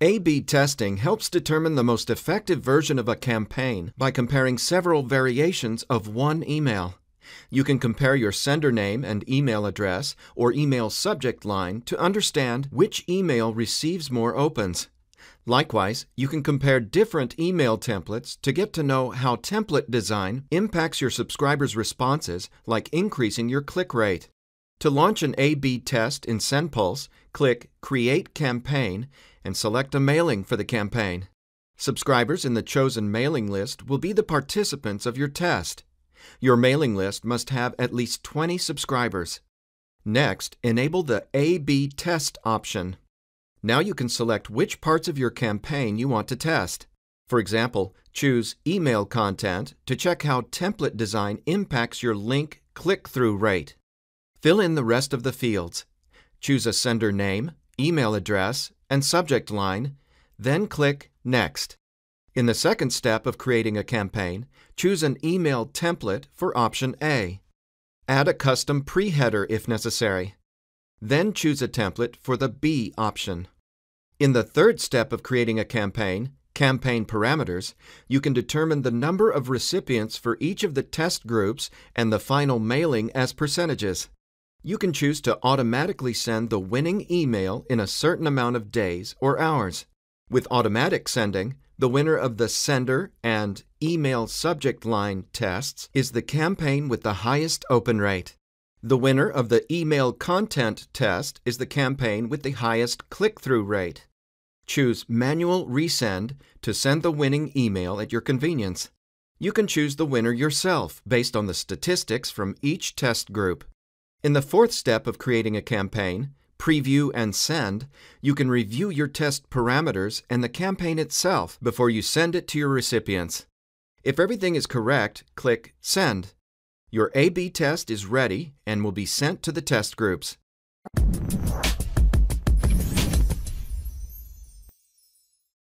A-B testing helps determine the most effective version of a campaign by comparing several variations of one email. You can compare your sender name and email address or email subject line to understand which email receives more opens. Likewise, you can compare different email templates to get to know how template design impacts your subscribers' responses, like increasing your click rate. To launch an A-B test in SendPulse, Click Create Campaign and select a mailing for the campaign. Subscribers in the chosen mailing list will be the participants of your test. Your mailing list must have at least 20 subscribers. Next, enable the A-B Test option. Now you can select which parts of your campaign you want to test. For example, choose Email Content to check how template design impacts your link click-through rate. Fill in the rest of the fields, Choose a sender name, email address, and subject line, then click Next. In the second step of creating a campaign, choose an email template for option A. Add a custom pre-header if necessary. Then choose a template for the B option. In the third step of creating a campaign, campaign parameters, you can determine the number of recipients for each of the test groups and the final mailing as percentages. You can choose to automatically send the winning email in a certain amount of days or hours. With automatic sending, the winner of the sender and email subject line tests is the campaign with the highest open rate. The winner of the email content test is the campaign with the highest click through rate. Choose Manual Resend to send the winning email at your convenience. You can choose the winner yourself based on the statistics from each test group. In the fourth step of creating a campaign, preview and send, you can review your test parameters and the campaign itself before you send it to your recipients. If everything is correct, click Send. Your A-B test is ready and will be sent to the test groups.